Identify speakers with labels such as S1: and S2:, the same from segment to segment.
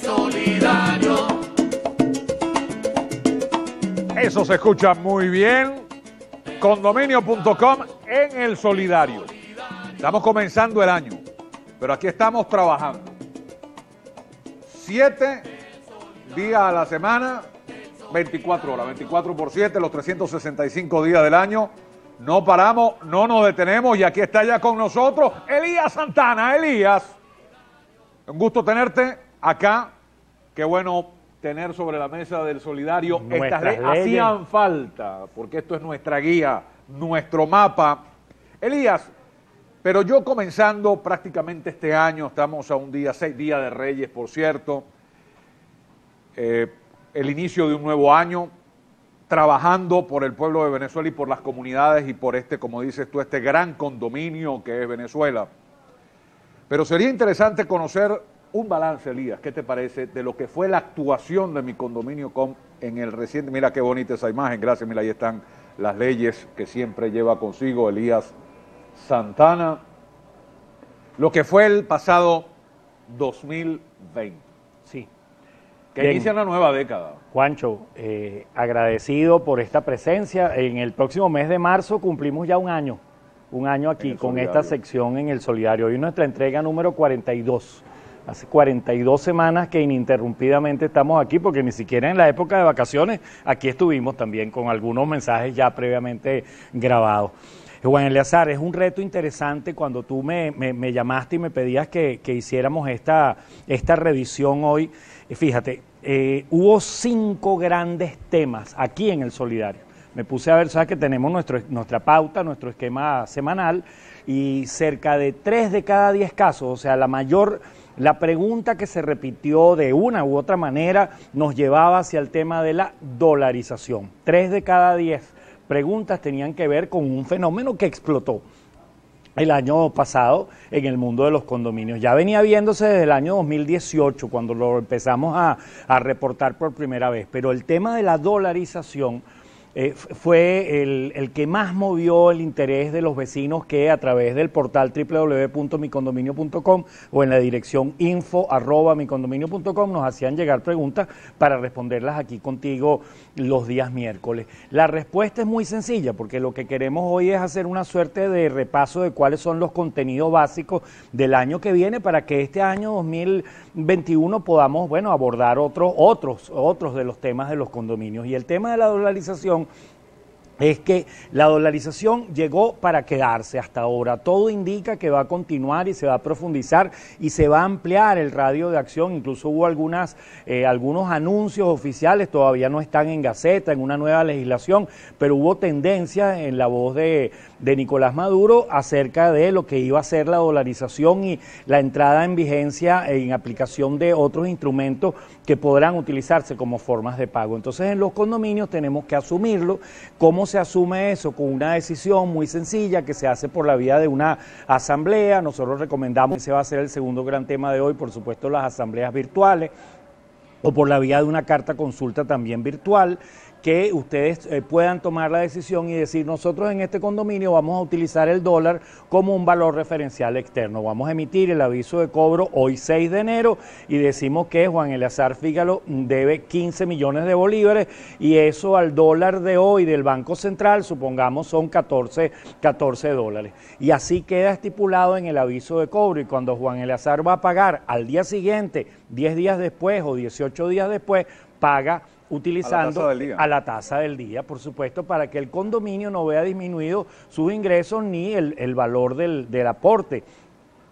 S1: solidario. Eso se escucha muy bien. Condominio.com en el solidario. Estamos comenzando el año, pero aquí estamos trabajando. Siete días a la semana, 24 horas, 24 por 7, los 365 días del año. No paramos, no nos detenemos y aquí está ya con nosotros Elías Santana. Elías, un gusto tenerte acá. Qué bueno tener sobre la mesa del solidario estas leyes. Hacían falta, porque esto es nuestra guía, nuestro mapa. Elías, pero yo comenzando prácticamente este año, estamos a un día, seis días de Reyes, por cierto. Eh, el inicio de un nuevo año, trabajando por el pueblo de Venezuela y por las comunidades y por este, como dices tú, este gran condominio que es Venezuela. Pero sería interesante conocer un balance, Elías, ¿qué te parece de lo que fue la actuación de mi condominio en el reciente? Mira qué bonita esa imagen, gracias, mira, ahí están las leyes que siempre lleva consigo Elías Santana. Lo que fue el pasado 2020. Que inicia una nueva década.
S2: Juancho, eh, agradecido por esta presencia. En el próximo mes de marzo cumplimos ya un año, un año aquí con esta sección en el Solidario. Hoy nuestra entrega número 42. Hace 42 semanas que ininterrumpidamente estamos aquí, porque ni siquiera en la época de vacaciones aquí estuvimos también con algunos mensajes ya previamente grabados. Juan Eleazar, es un reto interesante cuando tú me, llamaste y me pedías que, hiciéramos esta, esta, revisión hoy. Eh, fíjate, eh, hubo cinco grandes temas aquí en el Solidario. Me puse a ver, sabes que tenemos nuestra pauta, nuestro esquema semanal, y cerca de tres de cada diez casos, o sea, la mayor... La pregunta que se repitió de una u otra manera nos llevaba hacia el tema de la dolarización. Tres de cada diez preguntas tenían que ver con un fenómeno que explotó el año pasado en el mundo de los condominios. Ya venía viéndose desde el año 2018, cuando lo empezamos a, a reportar por primera vez, pero el tema de la dolarización eh, fue el, que más movió el interés de los vecinos que a través del portal www.micondominio.com o en la dirección info arroba nos hacían llegar preguntas para responderlas aquí contigo los días miércoles. La respuesta es muy sencilla porque lo que queremos hoy es hacer una suerte de repaso de cuáles son los contenidos básicos del año que viene para que este año 2021 podamos, bueno, abordar otros, otros, otros de los temas de los condominios. Y el tema de la dolarización es que la dolarización llegó para quedarse hasta ahora. Todo indica que va a continuar y se va a profundizar y se va a ampliar el radio de acción. Incluso hubo algunas, eh, algunos anuncios oficiales, todavía no están en Gaceta, en una nueva legislación, pero hubo tendencia en la voz de de Nicolás Maduro acerca de lo que iba a ser la dolarización y la entrada en vigencia e en aplicación de otros instrumentos que podrán utilizarse como formas de pago. Entonces en los condominios tenemos que asumirlo. ¿Cómo se asume eso? Con una decisión muy sencilla que se hace por la vía de una asamblea. Nosotros recomendamos, ese va a ser el segundo gran tema de hoy, por supuesto las asambleas virtuales o por la vía de una carta consulta también virtual que ustedes eh, puedan tomar la decisión y decir, nosotros en este condominio vamos a utilizar el dólar como un valor referencial externo. Vamos a emitir el aviso de cobro hoy 6 de enero y decimos que Juan Elazar Fígalo debe 15 millones de bolívares y eso al dólar de hoy del Banco Central, supongamos, son 14, 14 dólares. Y así queda estipulado en el aviso de cobro y cuando Juan Elazar va a pagar al día siguiente, 10 días después o 18 días después, paga utilizando a la tasa del, día, por supuesto, para que el condominio no vea disminuido sus ingresos ni el, valor del, aporte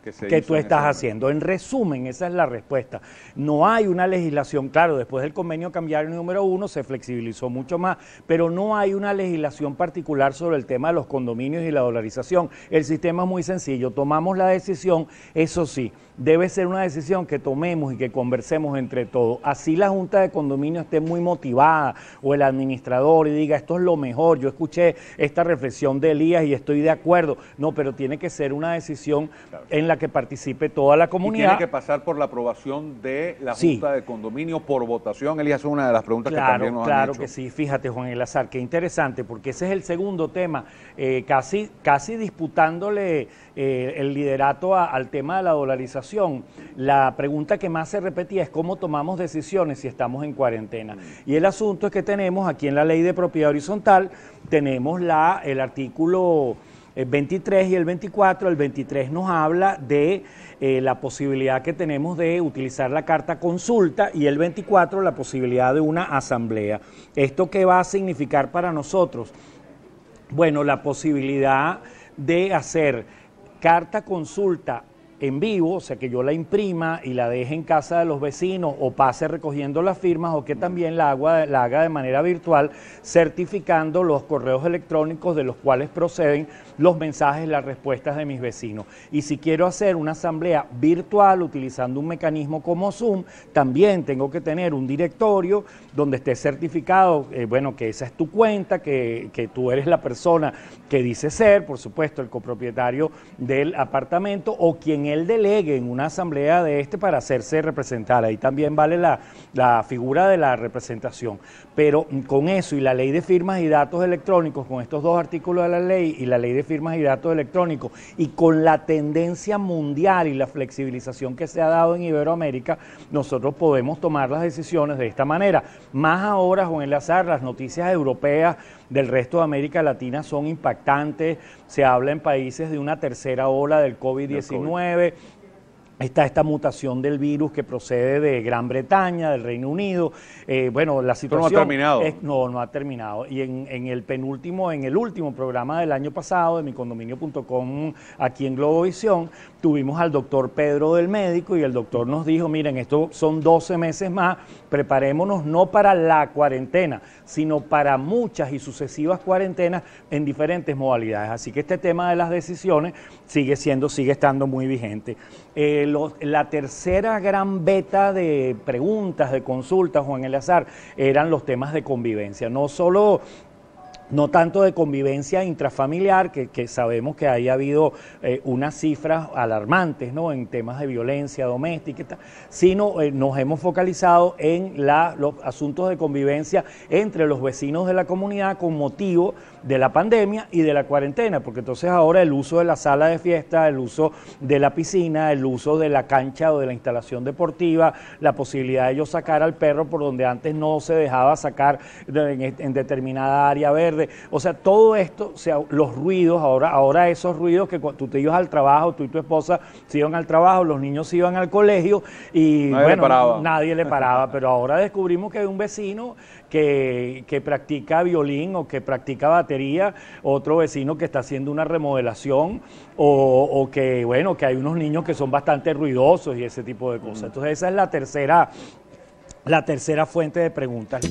S1: que, que tú estás
S2: haciendo. En resumen, esa es la respuesta. No hay una legislación, claro, después del convenio cambiario número uno se flexibilizó mucho más, pero no hay una legislación particular sobre el tema de los condominios y la dolarización. El sistema es muy sencillo, tomamos la decisión, eso sí, debe ser una decisión que tomemos y que conversemos entre todos. Así la Junta de Condominio esté muy motivada o el administrador y diga, esto es lo mejor, yo escuché esta reflexión de Elías y estoy de acuerdo. No, pero tiene que ser una decisión en la que participe toda la comunidad. tiene que
S1: pasar por la aprobación de la Junta de Condominio por votación. Elías, es una de las preguntas que también nos claro han hecho. Claro que
S2: sí, fíjate Juan Elazar, qué interesante, porque ese es el segundo tema, eh, casi, casi disputándole eh, el liderato al tema de la dolarización la pregunta que más se repetía es cómo tomamos decisiones si estamos en cuarentena. Mm. Y el asunto es que tenemos aquí en la ley de propiedad horizontal, tenemos la, el artículo 23 eh, y el 24. El 23 nos habla de eh, la posibilidad que tenemos de utilizar la carta consulta y el 24 la posibilidad de una asamblea. ¿Esto qué va a significar para nosotros? Bueno, la posibilidad de hacer carta consulta en vivo, o sea, que yo la imprima y la deje en casa de los vecinos o pase recogiendo las firmas o que también la, haga, la haga de manera virtual certificando los correos electrónicos de los cuales proceden los mensajes, las respuestas de mis vecinos. Y si quiero hacer una asamblea virtual utilizando un mecanismo como Zoom, también tengo que tener un directorio donde esté certificado, eh, bueno, que esa es tu cuenta, que, que tú eres la persona que dice ser, por supuesto, el copropietario del apartamento o quien es él delegue en una asamblea de este para hacerse representar. Ahí también vale la, la figura de la representación. Pero mm, con eso y la ley de firmas y datos electrónicos, con estos dos artículos de la ley y la ley de firmas y datos electrónicos, y con la tendencia mundial y la flexibilización que se ha dado en Iberoamérica, nosotros podemos tomar las decisiones de esta manera. Más ahora, Juan azar las noticias europeas del resto de América Latina son impactantes. Se habla en países de una tercera ola del COVID-19, covid 19 está esta mutación del virus que procede de Gran Bretaña, del Reino Unido. Eh, bueno, la situación... no ha terminado. no, no ha terminado. Y en, el penúltimo, en el último programa del año pasado de micondominio.com aquí en Globovisión, tuvimos al doctor Pedro del Médico y el doctor nos dijo, miren, esto son 12 meses más, preparémonos no para la cuarentena, sino para muchas y sucesivas cuarentenas en diferentes modalidades. Así que este tema de las decisiones sigue siendo, sigue estando muy vigente. El la tercera gran beta de preguntas, de consultas, Juan Elazar, eran los temas de convivencia. No solo no tanto de convivencia intrafamiliar, que, sabemos que haya habido eh, unas cifras alarmantes ¿no? en temas de violencia doméstica, sino eh, nos hemos focalizado en la, los asuntos de convivencia entre los vecinos de la comunidad con motivo de la pandemia y de la cuarentena, porque entonces ahora el uso de la sala de fiesta, el uso de la piscina, el uso de la cancha o de la instalación deportiva, la posibilidad de ellos sacar al perro por donde antes no se dejaba sacar en determinada área verde, o sea, todo esto, los ruidos, ahora, ahora esos ruidos que tú te ibas al trabajo, tú y tu esposa se iban al trabajo, los niños se iban al colegio y nadie bueno, le paraba. nadie le paraba. pero ahora descubrimos que hay un vecino que, practica violín o que practica batería, otro vecino que está haciendo una remodelación o, o que, bueno, que hay unos niños que son bastante ruidosos y ese tipo de cosas. Mm. Entonces esa es la tercera la tercera fuente de preguntas.